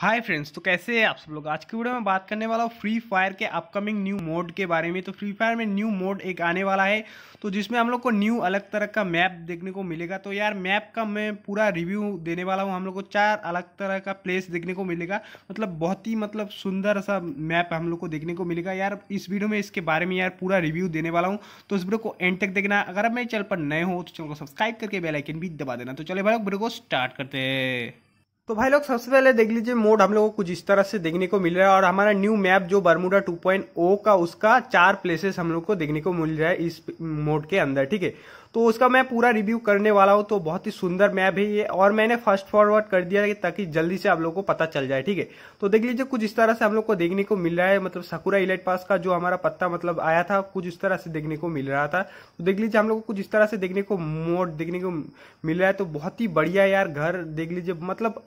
hi friends तो कैसे हैं आप सब लोग आज की वीडियो में बात करने वाला हूँ फ्री फायर के अपकमिंग न्यू मोड के बारे में तो फ्री फायर में न्यू मोड एक आने वाला है तो जिसमें हम लोग को न्यू अलग तरह का मैप देखने को मिलेगा तो यार मैप का मैं पूरा रिव्यू देने वाला हूँ हम लोग को चार अलग तरह का प्लेस देखने को मिलेगा मतलब बहुत ही मतलब सुंदर सा मैप हम लोग को देखने को मिलेगा यार इस वीडियो में इसके बारे में यार पूरा रिव्यू देने वाला हूँ तो इस वीडियो को एंड तक देखना अगर आप मेरे चैनल पर नए हो तो चैनल को सब्सक्राइब करके बेलाइकन भी दबा देना तो चले भाई वीडियो को स्टार्ट करते हैं तो भाई लोग सबसे पहले देख लीजिए मोड हम लोग को कुछ इस तरह से देखने को मिल रहा है और हमारा न्यू मैप जो बर्मुडा 2.0 का उसका चार प्लेसेस हम लोग को देखने को मिल रहा है इस मोड के अंदर ठीक है तो उसका मैं पूरा रिव्यू करने वाला हूँ तो बहुत ही सुंदर मैप है ये और मैंने फास्ट फॉरवर्ड कर दिया ताकि जल्दी से आप लोग को पता चल जाए ठीक है तो देख लीजिए कुछ इस तरह से हम लोग को देखने को मिल रहा है मतलब सकुरा इलेट पास का जो हमारा पत्ता मतलब आया था कुछ इस तरह से देखने को मिल रहा था तो देख लीजिए हम लोग को कुछ इस तरह से देखने को मोड देखने को मिल रहा है तो बहुत ही बढ़िया यार घर देख लीजिए मतलब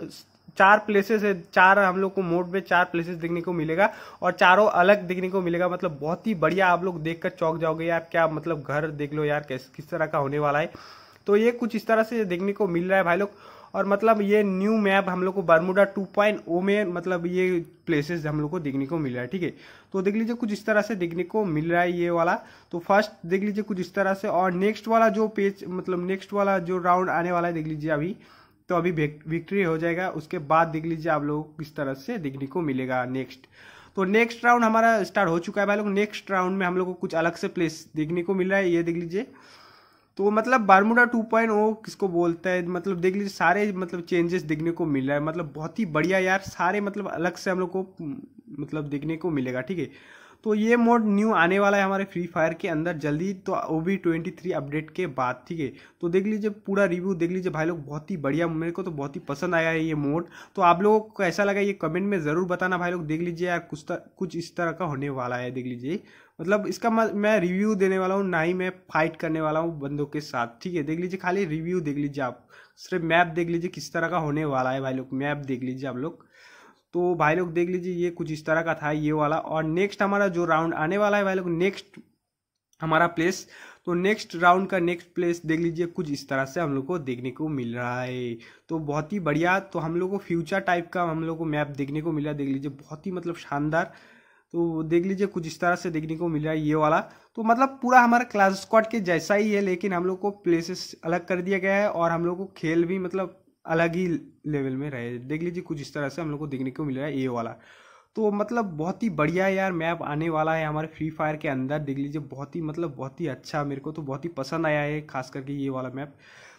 चार प्लेसेस है चार हम लोग को मोड में चार प्लेसेस देखने को मिलेगा और चारों अलग देखने को मिलेगा मतलब बहुत ही बढ़िया आप लोग देखकर चौक जाओगे यार क्या मतलब घर देख लो यार कैस किस तरह का होने वाला है तो ये कुछ इस तरह से देखने को मिल रहा है भाई लोग और मतलब ये न्यू मैप हम लोग को बर्मुडा ओ oh में मतलब ये प्लेसेस हम लोग को देखने को मिल रहा है ठीक है तो देख लीजिए कुछ इस तरह से देखने को मिल रहा है ये वाला तो फर्स्ट देख लीजिए कुछ इस तरह से और नेक्स्ट वाला जो पेज मतलब नेक्स्ट वाला जो राउंड आने वाला है देख लीजिए अभी तो अभी विक्ट्री हो जाएगा उसके बाद देख लीजिए आप लोग किस तरह से देखने को मिलेगा नेक्स्ट तो नेक्स्ट राउंड हमारा स्टार्ट हो चुका है भाई लोग नेक्स्ट राउंड में हम लोग को कुछ अलग से प्लेस देखने को मिल रहा है ये देख लीजिए तो मतलब बारमूडा टू पॉइंट वो किसको बोलता है मतलब देख लीजिए सारे मतलब चेंजेस देखने को मिल रहा है मतलब बहुत ही बढ़िया यार सारे मतलब अलग से हम लोग को मतलब देखने को मिलेगा ठीक है तो ये मोड न्यू आने वाला है हमारे फ्री फायर के अंदर जल्दी तो O V twenty three update के बाद ठीक है तो देख लीजिए पूरा रिव्यू देख लीजिए भाई लोग बहुत ही बढ़िया मेरे को तो बहुत ही पसंद आया है ये मोड तो आप लोगों को कैसा लगा ये कमेंट में ज़रूर बताना भाई लोग देख लीजिए यार कुछ तर, कुछ इस तरह का होने वाला है देख लीजिए मतलब इसका मैं रिव्यू देने वाला हूँ ना ही मैं फाइट करने वाला हूँ बंदों के साथ ठीक है देख लीजिए खाली रिव्यू देख लीजिए आप सिर्फ मैप देख लीजिए किस तरह का होने वाला है भाई लोग मैप देख लीजिए आप लोग तो भाई लोग देख लीजिए ये कुछ इस तरह का था ये वाला और नेक्स्ट हमारा जो राउंड आने वाला है भाई लोग नेक्स्ट हमारा प्लेस तो नेक्स्ट राउंड का नेक्स्ट प्लेस देख लीजिए कुछ इस तरह से हम लोग को देखने को मिल रहा है तो बहुत ही बढ़िया तो हम लोग को फ्यूचर टाइप का हम लोग को मैप देखने को मिला देख लीजिए बहुत ही मतलब शानदार तो देख लीजिए कुछ इस तरह से देखने को मिल रहा है ये वाला तो मतलब पूरा हमारा क्लास स्क्वाड के जैसा ही है लेकिन हम लोग को प्लेसेस अलग कर दिया गया है और हम लोग को खेल भी मतलब अलग ही लेवल में रहे देख लीजिए कुछ इस तरह से हम लोग को देखने को मिल रहा है ये वाला तो मतलब बहुत ही बढ़िया यार मैप आने वाला है हमारे फ्री फायर के अंदर देख लीजिए बहुत ही मतलब बहुत ही अच्छा मेरे को तो बहुत ही पसंद आया है खास करके ये वाला मैप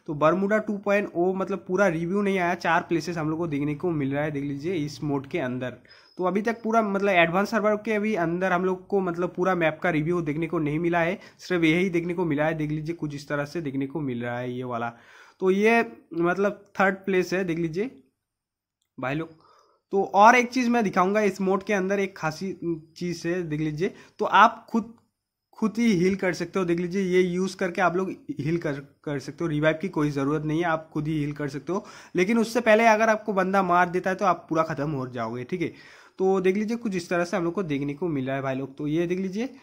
तो बरमुडा 2.0 मतलब पूरा रिव्यू नहीं आया चार प्लेसेस हम लोग को देखने को मिल रहा है देख लीजिए इस मोड के अंदर तो अभी तक पूरा मतलब एडवांस सर्वर के अभी अंदर हम लोग को मतलब पूरा मैप का रिव्यू देखने को नहीं मिला है सिर्फ यही देखने को मिला है देख लीजिए कुछ इस तरह से देखने को मिल रहा है ये वाला तो ये मतलब थर्ड प्लेस है देख लीजिए भाई लोग तो और एक चीज़ मैं दिखाऊंगा इस मोड के अंदर एक खासी चीज़ है देख लीजिए तो आप खुद खुद ही हील कर सकते हो देख लीजिए ये यूज़ करके आप लोग हील कर कर सकते हो रिवाइव की कोई ज़रूरत नहीं है आप खुद ही हील कर सकते हो लेकिन उससे पहले अगर आपको बंदा मार देता है तो आप पूरा ख़त्म हो जाओगे ठीक है तो देख लीजिए कुछ इस तरह से हम लोग को देखने को मिला है भाई लोग तो ये देख लीजिए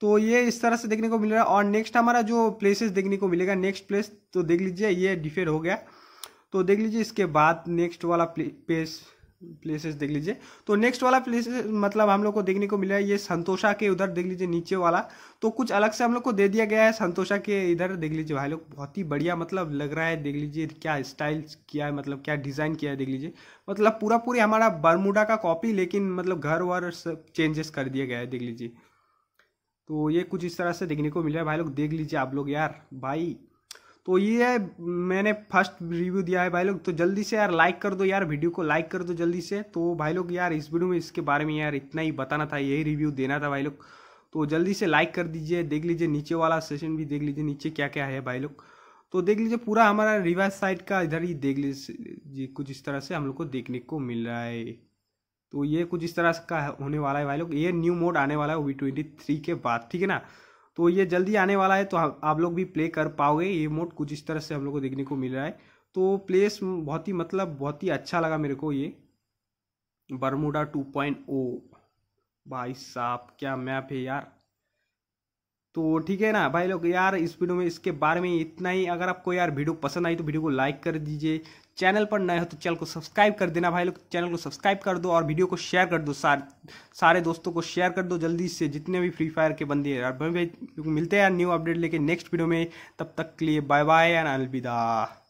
तो ये इस तरह से देखने को मिल रहा है और नेक्स्ट हमारा जो प्लेसेस देखने को मिलेगा नेक्स्ट प्लेस तो देख लीजिए ये डिफेड हो गया तो देख लीजिए इसके बाद नेक्स्ट वाला प्लेस प्लेसेस देख लीजिए तो नेक्स्ट वाला प्लेसेस मतलब हम लोग को देखने को मिला है ये संतोषा के उधर देख लीजिए नीचे वाला तो कुछ अलग से हम लोग को दे दिया गया है संतोषा के इधर देख लीजिए भाई लोग बहुत ही बढ़िया मतलब लग रहा है देख लीजिए क्या स्टाइल किया है मतलब क्या डिज़ाइन किया है देख लीजिए मतलब पूरा पूरी हमारा बरमूडा का कॉपी लेकिन मतलब घर वर सब चेंजेस कर दिया गया है देख लीजिए तो ये कुछ इस तरह से देखने को मिल रहा है भाई लोग देख लीजिए आप लोग यार भाई तो ये है मैंने फर्स्ट रिव्यू दिया है भाई लोग तो जल्दी से यार लाइक कर दो यार वीडियो को लाइक कर दो जल्दी से तो भाई लोग यार इस वीडियो में इसके बारे में यार इतना ही बताना था यही रिव्यू देना था भाई लोग तो जल्दी से लाइक कर दीजिए देख लीजिए नीचे वाला सेशन भी देख लीजिए नीचे क्या क्या है भाई लोग तो देख लीजिए पूरा हमारा रिवर्स साइड का इधर ही देख लीजिए कुछ इस तरह से हम लोग को देखने को मिल रहा है तो ये कुछ इस तरह का होने वाला है भाई लोग ये न्यू मोड आने वाला है वी ट्वेंटी थ्री के बाद ठीक है ना तो ये जल्दी आने वाला है तो आप लोग भी प्ले कर पाओगे ये मोड कुछ इस तरह से हम लोग को देखने को मिल रहा है तो प्लेस बहुत ही मतलब बहुत ही अच्छा लगा मेरे को ये बरमूडा टू पॉइंट ओ भाई साहब क्या मैप है यार तो ठीक है ना भाई लोग यार इस वीडियो में इसके बारे में इतना ही अगर आपको यार वीडियो पसंद आई तो वीडियो को लाइक कर दीजिए चैनल पर नए हो तो चैनल को सब्सक्राइब कर देना भाई लोग चैनल को सब्सक्राइब कर दो और वीडियो को शेयर कर दो सार, सारे दोस्तों को शेयर कर दो जल्दी से जितने भी फ्री फायर के बंदे हैं भाई मिलते हैं न्यू अपडेट लेके नेक्स्ट वीडियो में तब तक के लिए बाय बाय एंड अलविदा